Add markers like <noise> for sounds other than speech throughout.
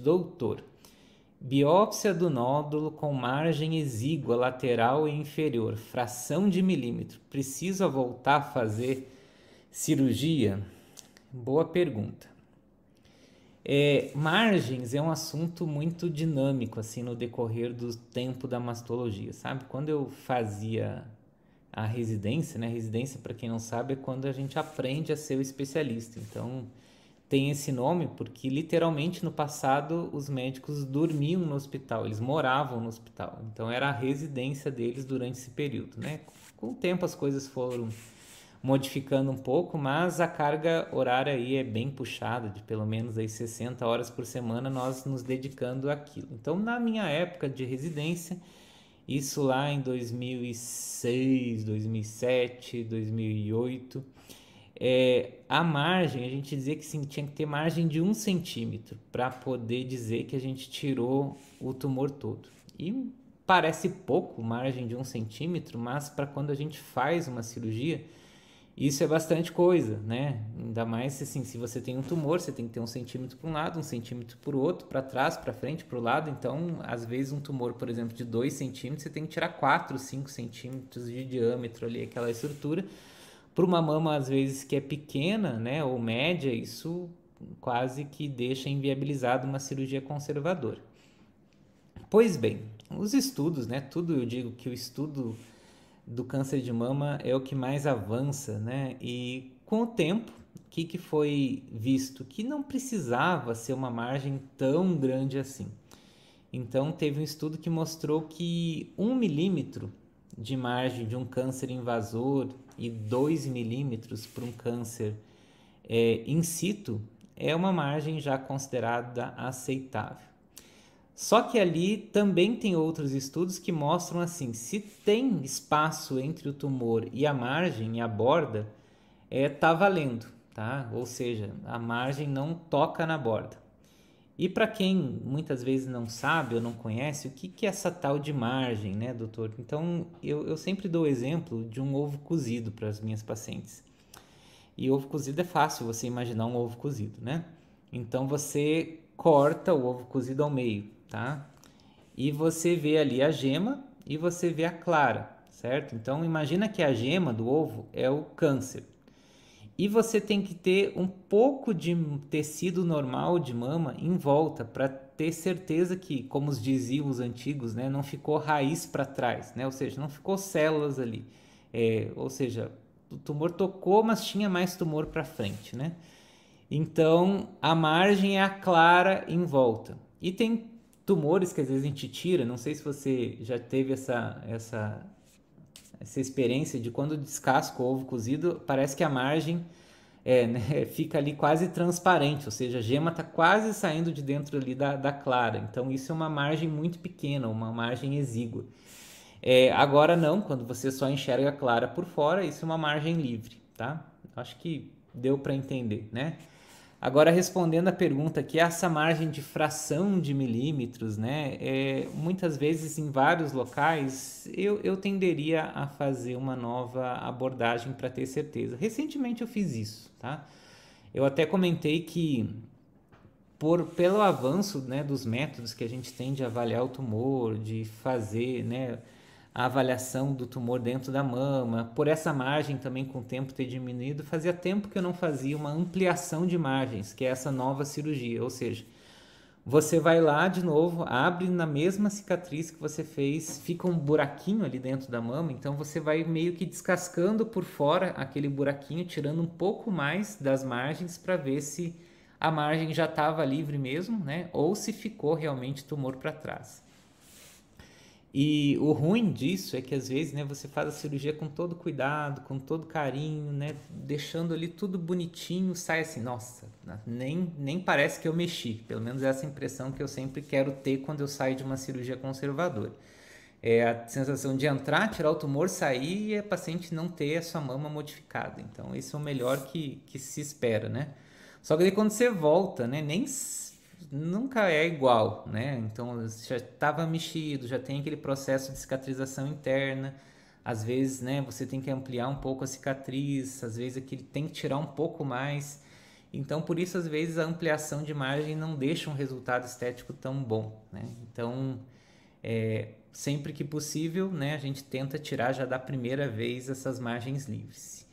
doutor. Biópsia do nódulo com margem exígua lateral e inferior, fração de milímetro. Precisa voltar a fazer cirurgia? Boa pergunta. É, margens é um assunto muito dinâmico assim no decorrer do tempo da mastologia, sabe? Quando eu fazia a residência, né? Residência, para quem não sabe, é quando a gente aprende a ser o especialista. Então, tem esse nome porque literalmente no passado os médicos dormiam no hospital, eles moravam no hospital. Então era a residência deles durante esse período, né? Com o tempo as coisas foram modificando um pouco, mas a carga horária aí é bem puxada, de pelo menos aí 60 horas por semana nós nos dedicando àquilo. Então, na minha época de residência, isso lá em 2006, 2007, 2008, é, a margem, a gente dizia que sim, tinha que ter margem de um centímetro para poder dizer que a gente tirou o tumor todo. E parece pouco, margem de um centímetro, mas para quando a gente faz uma cirurgia, isso é bastante coisa, né? Ainda mais assim, se você tem um tumor, você tem que ter um centímetro para um lado, um centímetro para o outro, para trás, para frente, para o lado. Então, às vezes, um tumor, por exemplo, de dois centímetros, você tem que tirar quatro cinco centímetros de diâmetro ali, aquela estrutura. Para uma mama, às vezes, que é pequena né, ou média, isso quase que deixa inviabilizado uma cirurgia conservadora. Pois bem, os estudos, né, tudo eu digo que o estudo do câncer de mama é o que mais avança, né? E com o tempo, o que, que foi visto? Que não precisava ser uma margem tão grande assim. Então, teve um estudo que mostrou que um milímetro de margem de um câncer invasor e 2 milímetros para um câncer é, in situ é uma margem já considerada aceitável. Só que ali também tem outros estudos que mostram assim, se tem espaço entre o tumor e a margem e a borda, é tá valendo, tá? Ou seja, a margem não toca na borda. E para quem muitas vezes não sabe ou não conhece, o que, que é essa tal de margem, né, doutor? Então, eu, eu sempre dou o exemplo de um ovo cozido para as minhas pacientes. E ovo cozido é fácil você imaginar um ovo cozido, né? Então, você corta o ovo cozido ao meio, tá? E você vê ali a gema e você vê a clara, certo? Então, imagina que a gema do ovo é o câncer e você tem que ter um pouco de tecido normal de mama em volta para ter certeza que, como diziam os antigos, né, não ficou raiz para trás, né? ou seja, não ficou células ali. É, ou seja, o tumor tocou, mas tinha mais tumor para frente. Né? Então, a margem é a clara em volta. E tem tumores que às vezes a gente tira, não sei se você já teve essa, essa essa experiência de quando descasca o ovo cozido, parece que a margem é, <laughs> né, fica ali quase transparente, ou seja, a gema está quase saindo de dentro ali da, da clara. Então isso é uma margem muito pequena, uma margem exígua. É, agora não, quando você só enxerga a clara por fora, isso é uma margem livre, tá? Acho que deu para entender, né? Agora, respondendo a pergunta que essa margem de fração de milímetros, né, é, muitas vezes em vários locais, eu, eu tenderia a fazer uma nova abordagem para ter certeza. Recentemente eu fiz isso, tá? Eu até comentei que por, pelo avanço né, dos métodos que a gente tem de avaliar o tumor, de fazer, né, a avaliação do tumor dentro da mama. Por essa margem também com o tempo ter diminuído, fazia tempo que eu não fazia uma ampliação de margens, que é essa nova cirurgia, ou seja, você vai lá de novo, abre na mesma cicatriz que você fez, fica um buraquinho ali dentro da mama, então você vai meio que descascando por fora aquele buraquinho, tirando um pouco mais das margens para ver se a margem já estava livre mesmo, né? Ou se ficou realmente tumor para trás. E o ruim disso é que às vezes, né, você faz a cirurgia com todo cuidado, com todo carinho, né, deixando ali tudo bonitinho, sai assim, nossa, nem, nem parece que eu mexi. Pelo menos essa impressão que eu sempre quero ter quando eu saio de uma cirurgia conservadora. É a sensação de entrar, tirar o tumor, sair e a paciente não ter a sua mama modificada. Então, esse é o melhor que, que se espera, né? Só que daí quando você volta, né, nem nunca é igual, né? Então já estava mexido, já tem aquele processo de cicatrização interna. Às vezes, né, você tem que ampliar um pouco a cicatriz, às vezes aquele tem que tirar um pouco mais. Então, por isso, às vezes, a ampliação de margem não deixa um resultado estético tão bom, né? Então, é, sempre que possível, né, a gente tenta tirar já da primeira vez essas margens livres.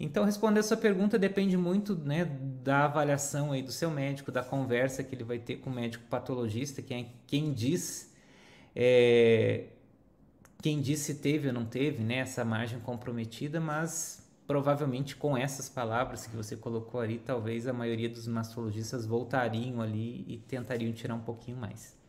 Então, responder a sua pergunta depende muito né, da avaliação aí do seu médico, da conversa que ele vai ter com o médico patologista, que é quem diz é, quem diz se teve ou não teve né, essa margem comprometida, mas provavelmente com essas palavras que você colocou ali, talvez a maioria dos mastologistas voltariam ali e tentariam tirar um pouquinho mais.